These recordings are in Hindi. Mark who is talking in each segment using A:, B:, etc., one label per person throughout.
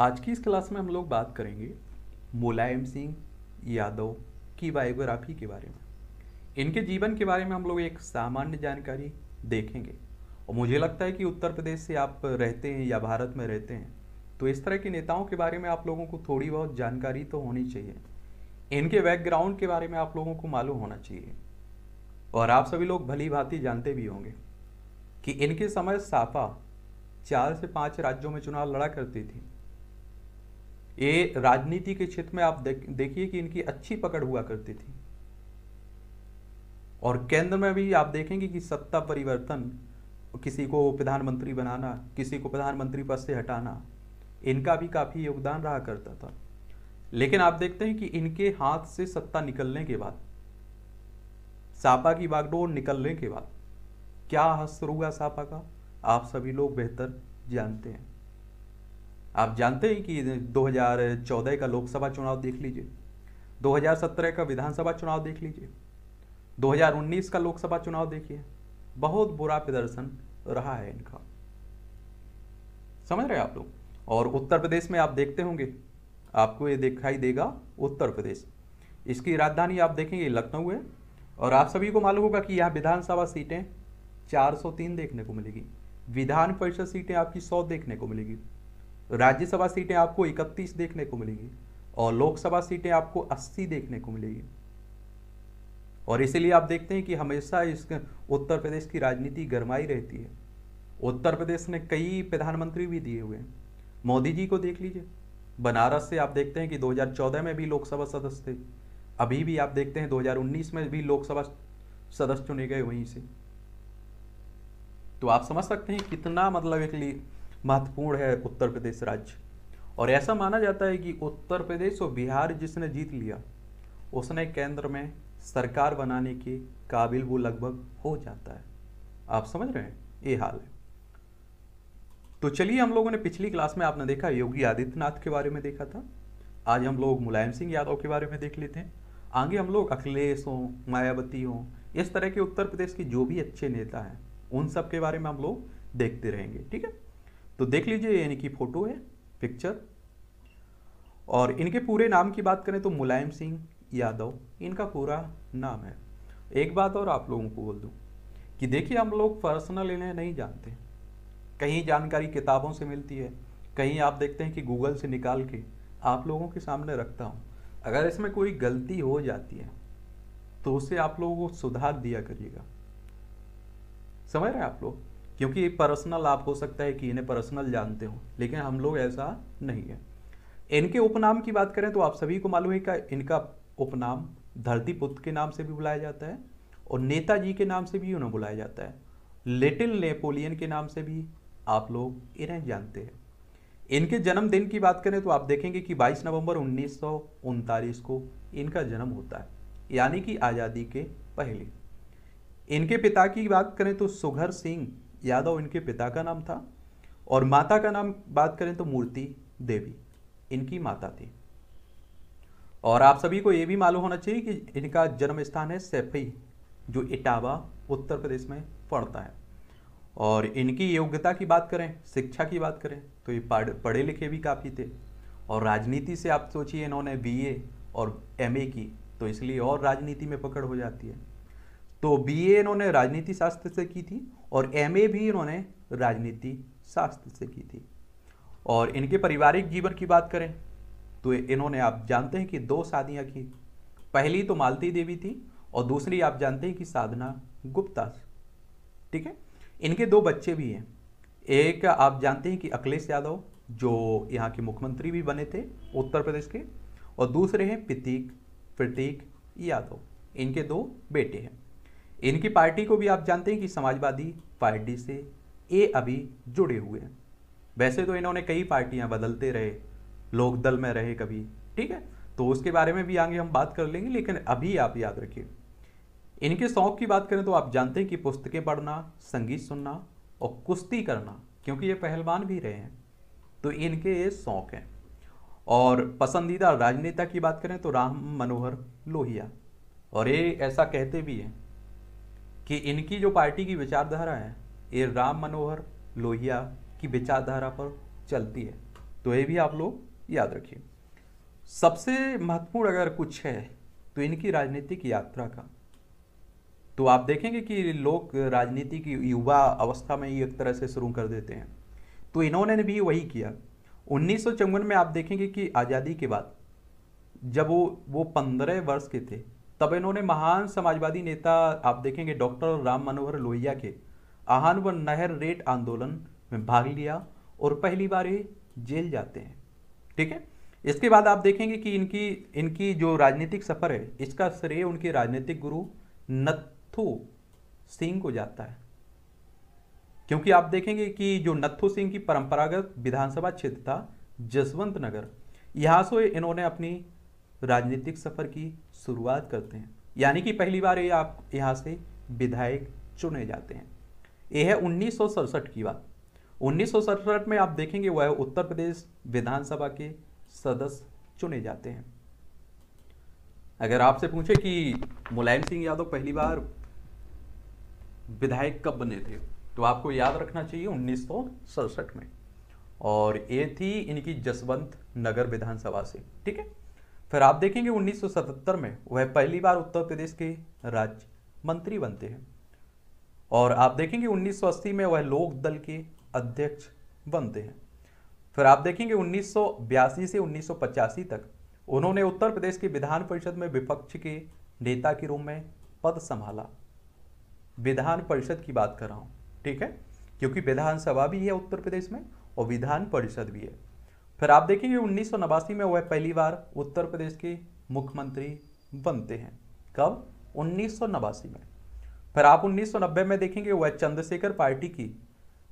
A: आज की इस क्लास में हम लोग बात करेंगे मुलायम सिंह यादव की बायोग्राफी के बारे में इनके जीवन के बारे में हम लोग एक सामान्य जानकारी देखेंगे और मुझे लगता है कि उत्तर प्रदेश से आप रहते हैं या भारत में रहते हैं तो इस तरह के नेताओं के बारे में आप लोगों को थोड़ी बहुत जानकारी तो होनी चाहिए इनके बैकग्राउंड के बारे में आप लोगों को मालूम होना चाहिए और आप सभी लोग भली भांति जानते भी होंगे कि इनके समय सापा चार से पाँच राज्यों में चुनाव लड़ा करती थी ये राजनीति के क्षेत्र में आप देखिए कि इनकी अच्छी पकड़ हुआ करती थी और केंद्र में भी आप देखेंगे कि सत्ता परिवर्तन किसी को प्रधानमंत्री बनाना किसी को प्रधानमंत्री पद से हटाना इनका भी काफ़ी योगदान रहा करता था लेकिन आप देखते हैं कि इनके हाथ से सत्ता निकलने के बाद सापा की बागडोर निकलने के बाद क्या हस्त हुआ सापा का आप सभी लोग बेहतर जानते हैं आप जानते हैं कि 2014 का लोकसभा चुनाव देख लीजिए 2017 का विधानसभा चुनाव देख लीजिए 2019 का लोकसभा चुनाव देखिए बहुत बुरा प्रदर्शन रहा है इनका समझ रहे आप लोग और उत्तर प्रदेश में आप देखते होंगे आपको ये दिखाई देगा उत्तर प्रदेश इसकी राजधानी आप देखेंगे लखनऊ है और आप सभी को मालूम होगा कि यहाँ विधानसभा सीटें 403 देखने को मिलेगी विधान परिषद सीटें आपकी 100 देखने को मिलेगी राज्यसभा सीटें आपको 31 देखने को मिलेगी और लोकसभा सीटें आपको 80 देखने को मिलेगी और इसीलिए आप देखते हैं कि हमेशा इस उत्तर प्रदेश की राजनीति गरमाई रहती है उत्तर प्रदेश में कई प्रधानमंत्री भी दिए हुए हैं मोदी जी को देख लीजिए बनारस से आप देखते हैं कि 2014 में भी लोकसभा सदस्य थे अभी भी आप देखते हैं 2019 में भी लोकसभा सदस्य चुने गए वहीं से तो आप समझ सकते हैं कितना मतलब एक महत्वपूर्ण है उत्तर प्रदेश राज्य और ऐसा माना जाता है कि उत्तर प्रदेश और बिहार जिसने जीत लिया उसने केंद्र में सरकार बनाने के काबिल वो लगभग हो जाता है आप समझ रहे हैं ये हाल है तो चलिए हम लोगों ने पिछली क्लास में आपने देखा योगी आदित्यनाथ के बारे में देखा था आज हम लोग मुलायम सिंह यादव के बारे में देख लेते हैं आगे हम लोग अखिलेश हों मायावती हों इस तरह के उत्तर प्रदेश के जो भी अच्छे नेता हैं उन सब के बारे में हम लोग देखते रहेंगे ठीक है तो देख लीजिए यानी कि फ़ोटो है पिक्चर और इनके पूरे नाम की बात करें तो मुलायम सिंह यादव इनका पूरा नाम है एक बात और आप लोगों को बोल दूं कि देखिए हम लोग पर्सनल इन्हें नहीं जानते कहीं जानकारी किताबों से मिलती है कहीं आप देखते हैं कि गूगल से निकाल के आप लोगों के सामने रखता हूँ अगर इसमें कोई गलती हो जाती है तो उसे आप लोगों को सुधार दिया करिएगा समझ रहे हैं आप लोग क्योंकि पर्सनल आप हो सकता है कि इन्हें पर्सनल जानते हो लेकिन हम लोग ऐसा नहीं है इनके उपनाम की बात करें तो आप सभी को मालूम है कि इनका उपनाम धरती पुत्र के नाम से भी बुलाया जाता है और नेताजी के नाम से भी उन्हें बुलाया जाता है लिटिल नेपोलियन के नाम से भी आप लोग इन्हें जानते हैं इनके जन्मदिन की बात करें तो आप देखेंगे कि 22 नवंबर उन्नीस को इनका जन्म होता है यानी कि आज़ादी के पहले इनके पिता की बात करें तो सुघर सिंह यादव इनके पिता का नाम था और माता का नाम बात करें तो मूर्ति देवी इनकी माता थी और आप सभी को ये भी मालूम होना चाहिए कि इनका जन्म स्थान है सैफई जो इटावा उत्तर प्रदेश में पड़ता है और इनकी योग्यता की बात करें शिक्षा की बात करें तो ये पढ़े लिखे भी काफ़ी थे और राजनीति से आप सोचिए इन्होंने बीए और एमए की तो इसलिए और राजनीति में पकड़ हो जाती है तो बीए इन्होंने राजनीति शास्त्र से की थी और एमए भी इन्होंने राजनीति शास्त्र से की थी और इनके पारिवारिक जीवन की बात करें तो इन्होंने आप जानते हैं कि दो शादियाँ की पहली तो मालती देवी थी और दूसरी आप जानते हैं कि साधना गुप्ता ठीक है इनके दो बच्चे भी हैं एक आप जानते हैं कि अखिलेश यादव जो यहाँ के मुख्यमंत्री भी बने थे उत्तर प्रदेश के और दूसरे हैं प्रतीक प्रतीक यादव इनके दो बेटे हैं इनकी पार्टी को भी आप जानते हैं कि समाजवादी पार्टी से ये अभी जुड़े हुए हैं वैसे तो इन्होंने कई पार्टियां बदलते रहे लोकदल में रहे कभी ठीक है तो उसके बारे में भी आगे हम बात कर लेंगे लेकिन अभी आप याद रखिए इनके शौक की बात करें तो आप जानते हैं कि पुस्तकें पढ़ना संगीत सुनना और कुश्ती करना क्योंकि ये पहलवान भी रहे हैं तो इनके ये शौक हैं और पसंदीदा राजनेता की बात करें तो राम मनोहर लोहिया और ये ऐसा कहते भी हैं कि इनकी जो पार्टी की विचारधारा है ये राम मनोहर लोहिया की विचारधारा पर चलती है तो ये भी आप लोग याद रखिए सबसे महत्वपूर्ण अगर कुछ है तो इनकी राजनीतिक यात्रा का तो आप देखेंगे कि लोग राजनीति की युवा अवस्था में ही एक तरह से शुरू कर देते हैं तो इन्होंने भी वही किया उन्नीस में आप देखेंगे कि आज़ादी के बाद जब वो वो पंद्रह वर्ष के थे तब इन्होंने महान समाजवादी नेता आप देखेंगे डॉक्टर राम मनोहर लोहिया के आहान व नहर रेट आंदोलन में भाग लिया और पहली बार ये जेल जाते हैं ठीक है इसके बाद आप देखेंगे कि इनकी इनकी जो राजनीतिक सफ़र है इसका श्रेय उनके राजनीतिक गुरु नत्थू सिंह को जाता है क्योंकि आप देखेंगे कि जो नत्थू सिंह की परंपरागत विधानसभा क्षेत्र था जसवंत नगर यहां से इन्होंने अपनी राजनीतिक सफ़र की शुरुआत करते हैं यानी कि पहली बार ये आप यहाँ से विधायक चुने जाते हैं ये है उन्नीस की बात उन्नीस में आप देखेंगे वह उत्तर प्रदेश विधानसभा के सदस्य चुने जाते हैं अगर आपसे पूछे कि मुलायम सिंह यादव पहली बार विधायक कब बने थे तो आपको याद रखना चाहिए उन्नीस में और ये थी इनकी जसवंत नगर विधानसभा से ठीक है फिर आप देखेंगे 1977 में वह पहली बार उत्तर प्रदेश के राज्य मंत्री बनते हैं और आप देखेंगे 1980 में वह लोक दल के अध्यक्ष बनते हैं फिर आप देखेंगे उन्नीस से उन्नीस तक उन्होंने उत्तर प्रदेश की विधान परिषद में विपक्ष के नेता के रूप में पद संभाला विधान परिषद की बात कर रहा हूँ ठीक है क्योंकि विधानसभा भी है उत्तर प्रदेश में और विधान परिषद भी है फिर आप देखेंगे उन्नीस में वह पहली बार उत्तर प्रदेश के मुख्यमंत्री बनते हैं कब उन्नीस में फिर आप 1990 में देखेंगे वह चंद्रशेखर पार्टी की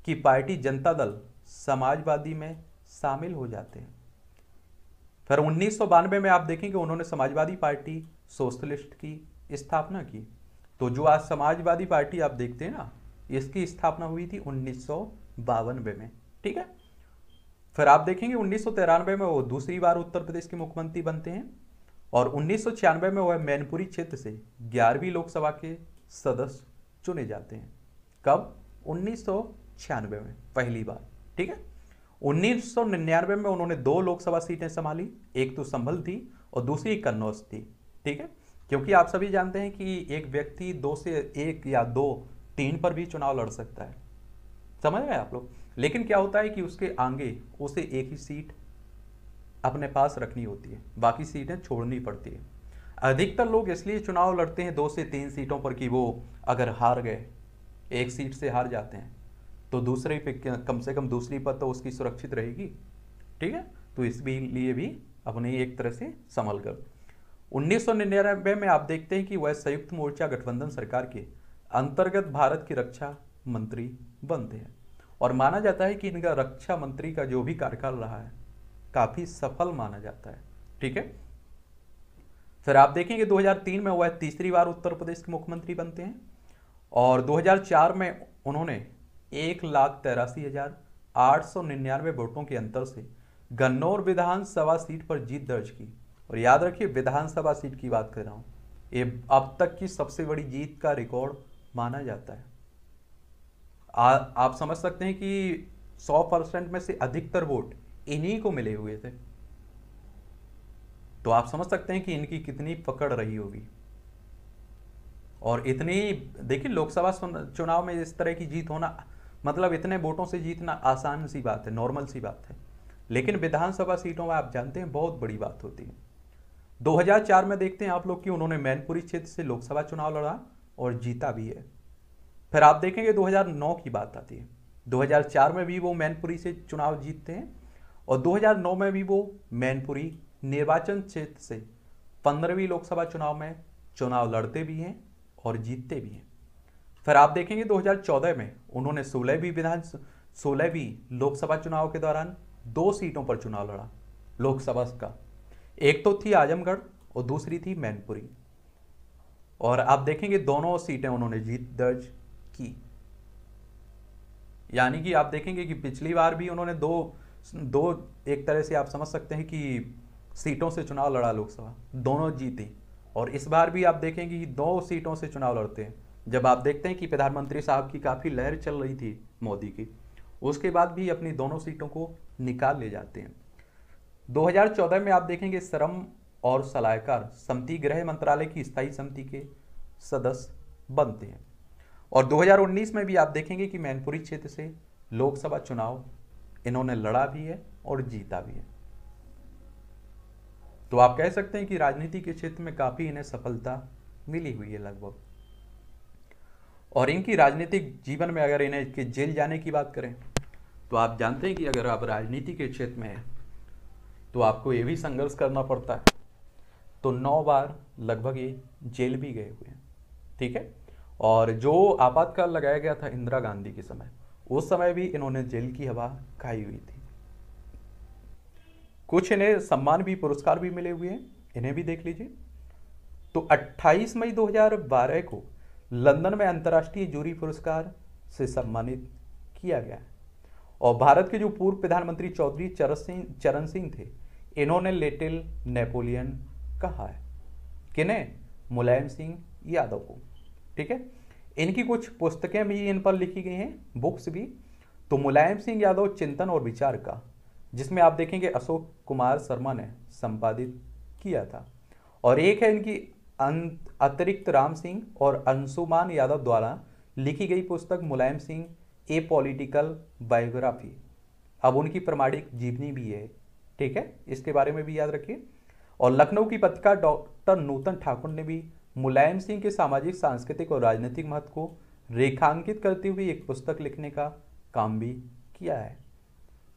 A: कि पार्टी जनता दल समाजवादी में शामिल हो जाते हैं फिर उन्नीस में आप देखेंगे उन्होंने समाजवादी पार्टी सोशलिस्ट की स्थापना की तो जो आज समाजवादी पार्टी आप देखते हैं ना इसकी स्थापना हुई थी उन्नीस में ठीक है फिर आप देखेंगे उन्नीस में वो दूसरी बार उत्तर प्रदेश के मुख्यमंत्री बनते हैं और उन्नीस में वह मैनपुरी क्षेत्र से ग्यारहवीं लोकसभा के सदस्य चुने जाते हैं कब उन्नीस में पहली बार ठीक है उन्नीस में उन्होंने दो लोकसभा सीटें संभाली एक तो संभल थी और दूसरी कन्नौज थी ठीक है क्योंकि आप सभी जानते हैं कि एक व्यक्ति दो से एक या दो तीन पर भी चुनाव लड़ सकता है समझ रहे हैं आप लोग लेकिन क्या होता है कि उसके आगे उसे एक ही सीट अपने पास रखनी होती है बाकी सीटें छोड़नी पड़ती है अधिकतर लोग इसलिए चुनाव लड़ते हैं दो से तीन सीटों पर कि वो अगर हार गए एक सीट से हार जाते हैं तो दूसरे पे कम से कम दूसरी पर तो उसकी सुरक्षित रहेगी ठीक है तो इस भी लिए भी अपने एक तरह से संभल कर उन्नीस में आप देखते हैं कि वह संयुक्त मोर्चा गठबंधन सरकार के अंतर्गत भारत की रक्षा मंत्री बनते हैं और माना जाता है कि इनका रक्षा मंत्री का जो भी कार्यकाल रहा है काफ़ी सफल माना जाता है ठीक है फिर आप देखेंगे 2003 में वह तीसरी बार उत्तर प्रदेश के मुख्यमंत्री बनते हैं और 2004 में उन्होंने एक लाख तेरासी हज़ार आठ सौ निन्यानवे वोटों के अंतर से गन्नौर विधानसभा सीट पर जीत दर्ज की और याद रखिए विधानसभा सीट की बात कर रहा हूं ये अब तक की सबसे बड़ी जीत का रिकॉर्ड माना जाता है आ, आप समझ सकते हैं कि 100 परसेंट में से अधिकतर वोट इन्हीं को मिले हुए थे तो आप समझ सकते हैं कि इनकी कितनी पकड़ रही होगी और इतनी देखिए लोकसभा चुनाव में इस तरह की जीत होना मतलब इतने वोटों से जीतना आसान सी बात है नॉर्मल सी बात है लेकिन विधानसभा सीटों में आप जानते हैं बहुत बड़ी बात होती है 2004 में देखते हैं आप लोग कि उन्होंने मैनपुरी क्षेत्र से लोकसभा चुनाव लड़ा और जीता भी है फिर आप देखेंगे 2009 की बात आती है 2004 में भी वो मैनपुरी से चुनाव जीतते हैं और 2009 में भी वो मैनपुरी निर्वाचन क्षेत्र से पंद्रहवीं लोकसभा चुनाव में चुनाव लड़ते भी हैं और जीतते भी हैं फिर आप देखेंगे 2014 में उन्होंने सोलहवीं विधान सोलहवीं लोकसभा चुनाव के दौरान दो सीटों पर चुनाव लड़ा लोकसभा का एक तो थी आजमगढ़ और दूसरी थी मैनपुरी और आप देखेंगे दोनों सीटें उन्होंने जीत दर्ज की यानी कि आप देखेंगे कि पिछली बार भी उन्होंने दो दो एक तरह से आप समझ सकते हैं कि सीटों से चुनाव लड़ा लोकसभा दोनों जीती और इस बार भी आप देखेंगे कि दो सीटों से चुनाव लड़ते हैं जब आप देखते हैं कि प्रधानमंत्री साहब की काफ़ी लहर चल रही थी मोदी की उसके बाद भी अपनी दोनों सीटों को निकाल ले जाते हैं 2014 में आप देखेंगे श्रम और सलाहकार समिति गृह मंत्रालय की स्थायी समिति के सदस्य बनते हैं और 2019 में भी आप देखेंगे कि मैनपुरी क्षेत्र से लोकसभा चुनाव इन्होंने लड़ा भी है और जीता भी है तो आप कह सकते हैं कि राजनीति के क्षेत्र में काफी इन्हें सफलता मिली हुई है लगभग और इनकी राजनीतिक जीवन में अगर इन्हें के जेल जाने की बात करें तो आप जानते हैं कि अगर आप राजनीति के क्षेत्र में हैं तो आपको ये भी संघर्ष करना पड़ता है तो नौ बार लगभग ये जेल भी गए हुए हैं ठीक है और जो आपातकाल लगाया गया था इंदिरा गांधी के समय उस समय भी इन्होंने जेल की हवा खाई हुई थी कुछ इन्हें सम्मान भी पुरस्कार भी मिले हुए हैं इन्हें भी देख लीजिए तो 28 मई 2012 को लंदन में अंतर्राष्ट्रीय जूरी पुरस्कार से सम्मानित किया गया और भारत के जो पूर्व प्रधानमंत्री चौधरी चरण सिंह चरण सिंह थे इन्होंने लिटिल नेपोलियन कहा है किन्हें मुलायम सिंह यादव को ठीक है इनकी कुछ पुस्तकें भी इन पर लिखी गई हैं बुक्स भी तो मुलायम सिंह यादव चिंतन और विचार का जिसमें आप देखेंगे अशोक कुमार शर्मा ने संपादित किया था और एक है इनकी अं, अतिरिक्त राम सिंह और अंशुमान यादव द्वारा लिखी गई पुस्तक Mulayam Singh a political biography अब उनकी प्रमाणिक जीवनी भी है ठीक है इसके बारे में भी याद रखिए और लखनऊ की पत्रिका डॉक्टर नूतन ठाकुर ने भी मुलायम सिंह के सामाजिक सांस्कृतिक और राजनीतिक महत्व को रेखांकित करते हुए एक पुस्तक लिखने का काम भी किया है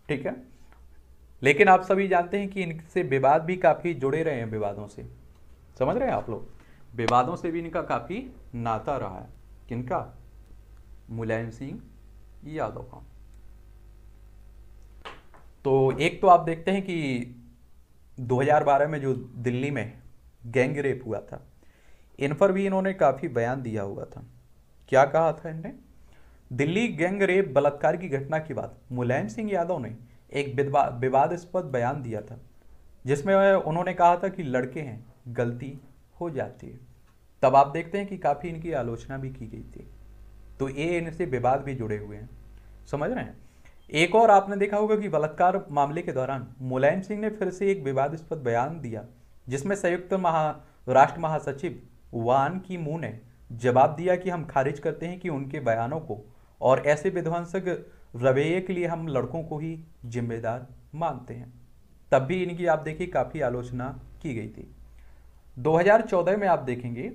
A: ठीक है लेकिन आप सभी जानते हैं कि इनसे विवाद भी काफ़ी जुड़े रहे हैं विवादों से समझ रहे हैं आप लोग विवादों से भी इनका काफ़ी नाता रहा है किनका मुलायम सिंह यादव का तो एक तो आप देखते हैं कि 2012 में जो दिल्ली में गैंग रेप हुआ था इन पर भी इन्होंने काफ़ी बयान दिया हुआ था क्या कहा था इन्हें दिल्ली गैंग रेप बलात्कार की घटना के बाद मुलायम सिंह यादव ने एक विवादस्पद बयान दिया था जिसमें उन्होंने कहा था कि लड़के हैं गलती हो जाती है तब आप देखते हैं कि काफ़ी इनकी आलोचना भी की गई थी तो ये इनसे विवाद भी जुड़े हुए हैं समझ रहे हैं एक और आपने देखा होगा कि बलात्कार मामले के दौरान मुलायम सिंह ने फिर से एक विवादस्पद बयान दिया जिसमें संयुक्त महा राष्ट्र महासचिव वान की मुंह ने जवाब दिया कि हम खारिज करते हैं कि उनके बयानों को और ऐसे विध्वंसक रवैये के लिए हम लड़कों को ही जिम्मेदार मानते हैं तब भी इनकी आप देखिए काफ़ी आलोचना की गई थी 2014 में आप देखेंगे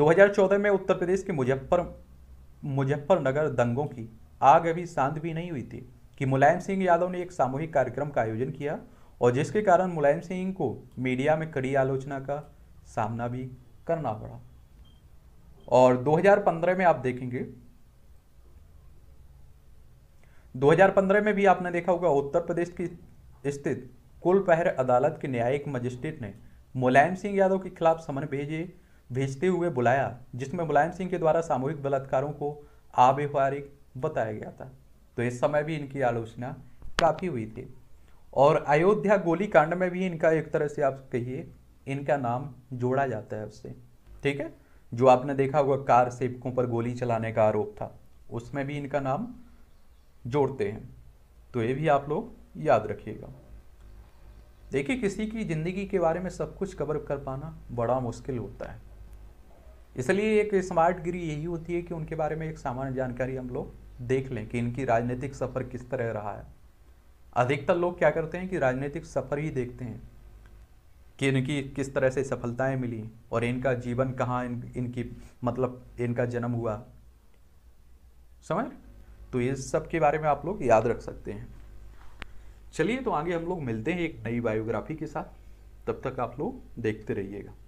A: 2014 में उत्तर प्रदेश के मुजफ्फर मुजफ्फरनगर दंगों की आग अभी शांत भी नहीं हुई थी कि मुलायम सिंह यादव ने एक सामूहिक कार्यक्रम का आयोजन किया और जिसके कारण मुलायम सिंह को मीडिया में कड़ी आलोचना का सामना भी करना पड़ा और 2015 में आप देखेंगे 2015 में भी आपने देखा होगा उत्तर प्रदेश की स्थित कुलपहर अदालत के न्यायिक मजिस्ट्रेट ने मुलायम सिंह यादव के खिलाफ समन भेजे भेजते हुए बुलाया जिसमें मुलायम सिंह के द्वारा सामूहिक बलात्कारों को अव्यवहारिक बताया गया था तो इस समय भी इनकी आलोचना काफ़ी हुई थी और अयोध्या गोली कांड में भी इनका एक तरह से आप कहिए इनका नाम जोड़ा जाता है उससे ठीक है जो आपने देखा होगा कार सेवकों पर गोली चलाने का आरोप था उसमें भी इनका नाम जोड़ते हैं तो ये भी आप लोग याद रखिएगा देखिए किसी की ज़िंदगी के बारे में सब कुछ कवर कर पाना बड़ा मुश्किल होता है इसलिए एक स्मार्ट गिरी यही होती है कि उनके बारे में एक सामान्य जानकारी हम लोग देख लें कि इनकी राजनीतिक सफ़र किस तरह रहा है अधिकतर लोग क्या करते हैं कि राजनीतिक सफ़र ही देखते हैं कि इनकी किस तरह से सफलताएं मिली और इनका जीवन कहाँ इन, इनकी मतलब इनका जन्म हुआ समझ तो ये सब के बारे में आप लोग याद रख सकते हैं चलिए तो आगे हम लोग मिलते हैं एक नई बायोग्राफी के साथ तब तक आप लोग देखते रहिएगा